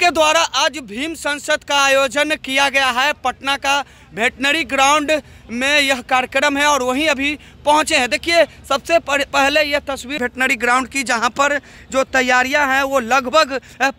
के द्वारा आज भीम संसद का आयोजन किया गया है पटना का वेटनरी ग्राउंड में यह कार्यक्रम है और वहीं अभी पहुंचे हैं देखिए सबसे पहले यह तस्वीर वेटनरी ग्राउंड की जहां पर जो तैयारियां हैं वो लगभग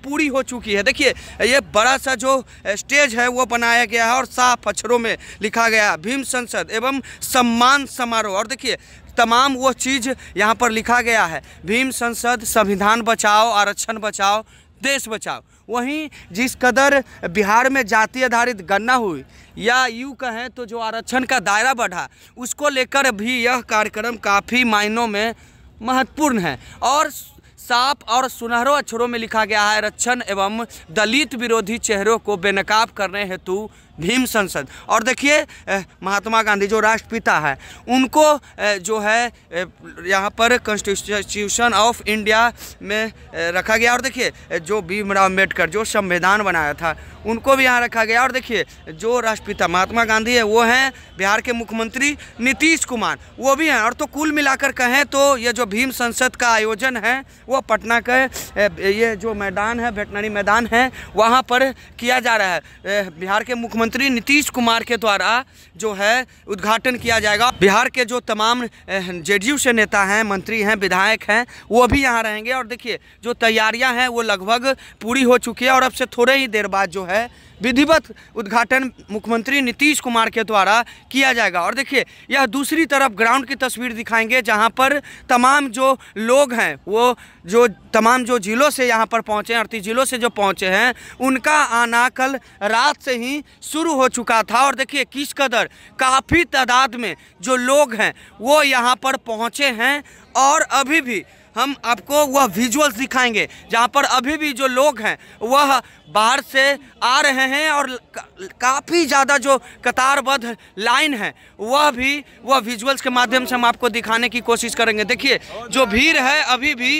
पूरी हो चुकी है देखिए ये बड़ा सा जो स्टेज है वो बनाया गया है और साफ अक्षरों में लिखा गया भीम संसद एवं सम्मान समारोह और देखिए तमाम वो चीज़ यहाँ पर लिखा गया है भीम संसद संविधान बचाओ आरक्षण बचाओ देश बचाओ वहीं जिस कदर बिहार में जाति आधारित गणना हुई या यूँ कहें तो जो आरक्षण का दायरा बढ़ा उसको लेकर भी यह कार्यक्रम काफ़ी मायनों में महत्वपूर्ण है और साफ और सुनहरों अक्षरों में लिखा गया है आरक्षण एवं दलित विरोधी चेहरों को बेनकाब करने हेतु भीम संसद और देखिए महात्मा गांधी जो राष्ट्रपिता है उनको जो है यहाँ पर कॉन्स्टिट्यूशन ऑफ इंडिया में रखा गया और देखिए जो भीमराव अम्बेडकर जो संविधान बनाया था उनको भी यहाँ रखा गया और देखिए जो राष्ट्रपिता महात्मा गांधी है वो हैं बिहार के मुख्यमंत्री नीतीश कुमार वो भी हैं और तो कुल मिलाकर कहें तो ये जो भीम संसद का आयोजन है वो पटना का ये जो मैदान है वेटनरी मैदान है वहाँ पर किया जा रहा है बिहार के मुख्यमंत्री मुख्यमंत्री नीतीश कुमार के द्वारा जो है उद्घाटन किया जाएगा बिहार के जो तमाम जेडीयू से नेता हैं मंत्री हैं विधायक हैं वो भी यहाँ रहेंगे और देखिए जो तैयारियाँ हैं वो लगभग पूरी हो चुकी है और अब से थोड़े ही देर बाद जो है विधिवत उद्घाटन मुख्यमंत्री नीतीश कुमार के द्वारा किया जाएगा और देखिए यह दूसरी तरफ ग्राउंड की तस्वीर दिखाएंगे जहां पर तमाम जो लोग हैं वो जो तमाम जो जिलों से यहाँ पर पहुँचे हैं अड़तीस जिलों से जो पहुँचे हैं उनका आना कल रात से ही शुरू हो चुका था और देखिए किस कदर काफ़ी तादाद में जो लोग हैं वो यहाँ पर पहुँचे हैं और अभी भी हम आपको वह विजुअल्स दिखाएंगे जहाँ पर अभी भी जो लोग हैं वह बाहर से आ रहे हैं और काफ़ी ज़्यादा जो कतारबद्ध लाइन है वह भी वह विजुअल्स के माध्यम से हम आपको दिखाने की कोशिश करेंगे देखिए जो भीड़ है अभी भी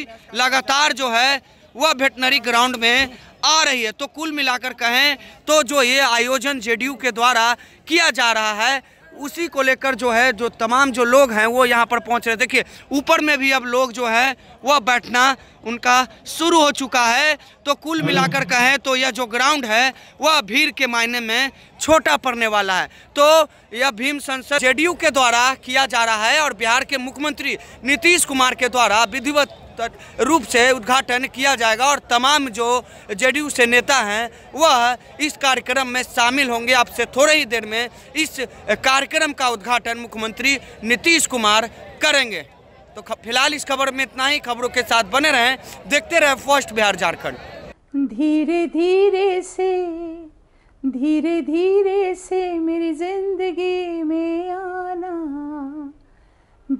लगातार जो है वह वेटनरी ग्राउंड में आ रही है तो कुल मिलाकर कहें तो जो ये आयोजन जेडीयू के द्वारा किया जा रहा है उसी को लेकर जो है जो तमाम जो लोग हैं वो यहाँ पर पहुँच रहे देखिए ऊपर में भी अब लोग जो है वह बैठना उनका शुरू हो चुका है तो कुल मिलाकर कहें तो यह जो ग्राउंड है वह भीड़ के मायने में छोटा पड़ने वाला है तो यह भीम संसद जेडीयू के द्वारा किया जा रहा है और बिहार के मुख्यमंत्री नीतीश कुमार के द्वारा विधिवत रूप से उद्घाटन किया जाएगा और तमाम जो जेडीयू से नेता हैं वह इस कार्यक्रम में शामिल होंगे आपसे थोड़े ही देर में इस कार्यक्रम का उद्घाटन मुख्यमंत्री नीतीश कुमार करेंगे तो फिलहाल इस खबर में इतना ही खबरों के साथ बने रहें देखते रहें फर्स्ट बिहार झारखंड धीरे धीरे से धीरे धीरे से मेरी जिंदगी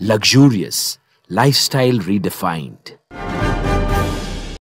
luxurious, lifestyle redefined.